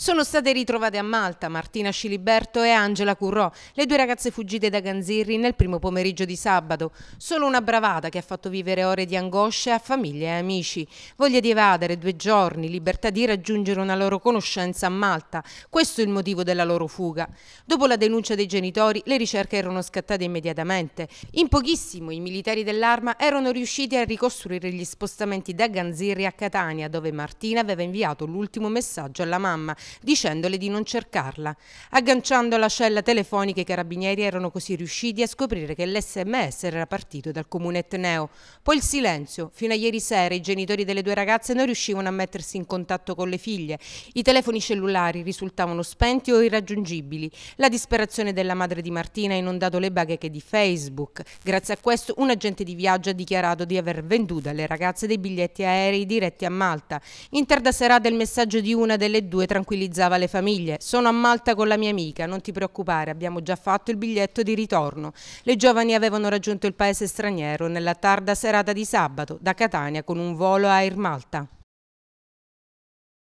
Sono state ritrovate a Malta Martina Sciliberto e Angela Currò, le due ragazze fuggite da Ganzirri nel primo pomeriggio di sabato. Solo una bravata che ha fatto vivere ore di angoscia a famiglie e amici. Voglia di evadere due giorni, libertà di raggiungere una loro conoscenza a Malta. Questo è il motivo della loro fuga. Dopo la denuncia dei genitori, le ricerche erano scattate immediatamente. In pochissimo i militari dell'arma erano riusciti a ricostruire gli spostamenti da Ganzirri a Catania, dove Martina aveva inviato l'ultimo messaggio alla mamma dicendole di non cercarla. Agganciando la cella telefonica i carabinieri erano così riusciti a scoprire che l'SMS era partito dal comune etneo. Poi il silenzio. Fino a ieri sera i genitori delle due ragazze non riuscivano a mettersi in contatto con le figlie. I telefoni cellulari risultavano spenti o irraggiungibili. La disperazione della madre di Martina ha inondato le bagheche di Facebook. Grazie a questo un agente di viaggio ha dichiarato di aver venduto alle ragazze dei biglietti aerei diretti a Malta. In tarda serata il messaggio di una delle due tranquillamente tranquillizzava le famiglie. Sono a Malta con la mia amica, non ti preoccupare, abbiamo già fatto il biglietto di ritorno. Le giovani avevano raggiunto il paese straniero nella tarda serata di sabato da Catania con un volo a Air Malta.